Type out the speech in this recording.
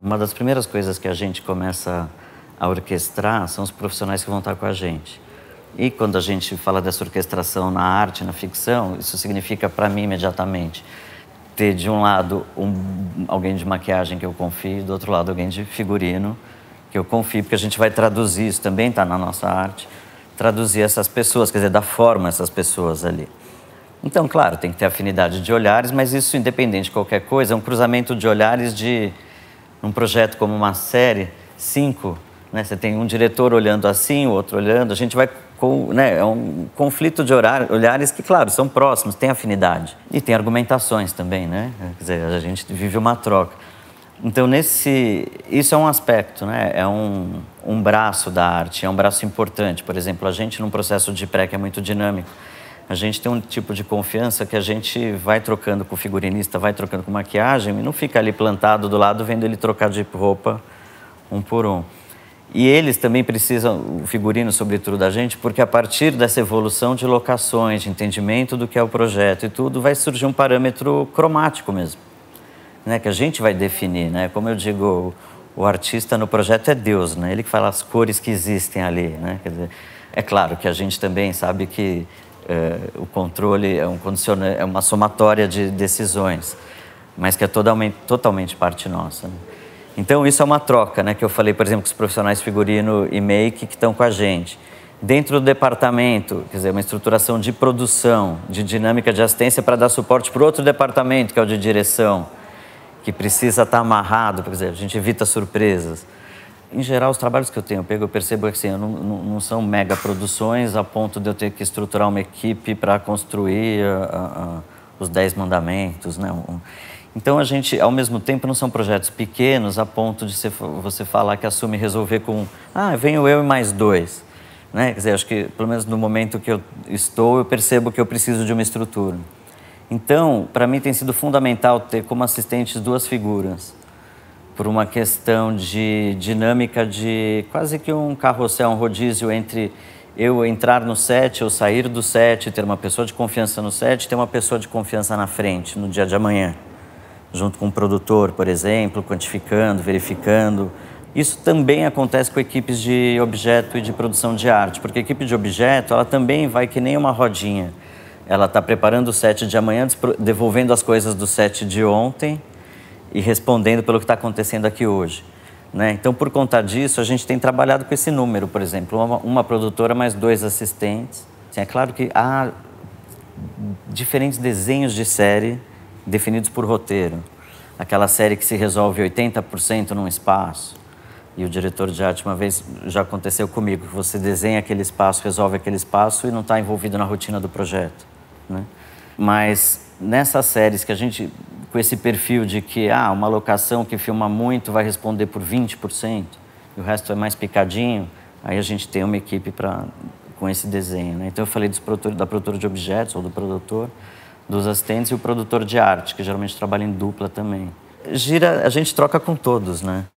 Uma das primeiras coisas que a gente começa a orquestrar são os profissionais que vão estar com a gente. E quando a gente fala dessa orquestração na arte, na ficção, isso significa para mim imediatamente ter de um lado um, alguém de maquiagem que eu confio, do outro lado alguém de figurino que eu confio, porque a gente vai traduzir isso também está na nossa arte, traduzir essas pessoas, quer dizer, dar forma a essas pessoas ali. Então, claro, tem que ter afinidade de olhares, mas isso independente de qualquer coisa, é um cruzamento de olhares de num projeto como uma série, cinco, né? Você tem um diretor olhando assim, o outro olhando. A gente vai com, né? É um conflito de horário, olhares que, claro, são próximos, tem afinidade e tem argumentações também, né? Quer dizer, a gente vive uma troca. Então nesse, isso é um aspecto, né? É um, um braço da arte, é um braço importante. Por exemplo, a gente num processo de pré que é muito dinâmico a gente tem um tipo de confiança que a gente vai trocando com o figurinista, vai trocando com maquiagem e não fica ali plantado do lado vendo ele trocar de roupa um por um. E eles também precisam, o figurino sobretudo da gente, porque a partir dessa evolução de locações, de entendimento do que é o projeto e tudo, vai surgir um parâmetro cromático mesmo, né? que a gente vai definir. Né? Como eu digo, o artista no projeto é Deus, né? ele que fala as cores que existem ali. Né? Dizer, é claro que a gente também sabe que eh, o controle é, um é uma somatória de decisões, mas que é totalmente, totalmente parte nossa. Né? Então, isso é uma troca, né? Que eu falei, por exemplo, com os profissionais figurino e make que estão com a gente. Dentro do departamento, quer dizer, uma estruturação de produção, de dinâmica de assistência para dar suporte para outro departamento, que é o de direção, que precisa estar amarrado, quer dizer, a gente evita surpresas em geral, os trabalhos que eu tenho eu pego, eu percebo que assim, não, não, são mega produções a ponto de eu ter que estruturar uma equipe para construir a, ah, a, ah, ah, os Dez Mandamentos. Né? Então, a gente, ao mesmo tempo, não são projetos pequenos a ponto de você, você falar que assume resolver com, ah, venho eu e mais dois. Né? Quer dizer, acho que, pelo menos no momento que eu estou, eu percebo que eu preciso de uma estrutura. Então, para mim tem sido fundamental ter como assistentes duas figuras por uma questão de dinâmica de quase que um carrossel, um rodízio entre eu entrar no set, eu sair do set, ter uma pessoa de confiança no set, ter uma pessoa de confiança na frente, no dia de amanhã, junto com o um produtor, por exemplo, quantificando, verificando. Isso também acontece com equipes de objeto e de produção de arte, porque a equipe de objeto, ela também vai que nem uma rodinha. Ela está preparando o set de amanhã, devolvendo as coisas do set de ontem, e respondendo pelo que está acontecendo aqui hoje. Né? Então, por conta disso, a gente tem trabalhado com esse número, por exemplo, uma, uma produtora mais dois assistentes. Assim, é claro que há diferentes desenhos de série definidos por roteiro. Aquela série que se resolve 80% num espaço. E o diretor de arte, uma vez, já aconteceu comigo, que você desenha aquele espaço, resolve aquele espaço e não está envolvido na rotina do projeto. Né? Mas nessas séries que a gente com esse perfil de que ah, uma locação que filma muito vai responder por 20% e o resto é mais picadinho, aí a gente tem uma equipe para com esse desenho. Né? Então eu falei produtor, da produtora de objetos ou do produtor, dos assistentes e o produtor de arte, que geralmente trabalha em dupla também. Gira, a gente troca com todos, né?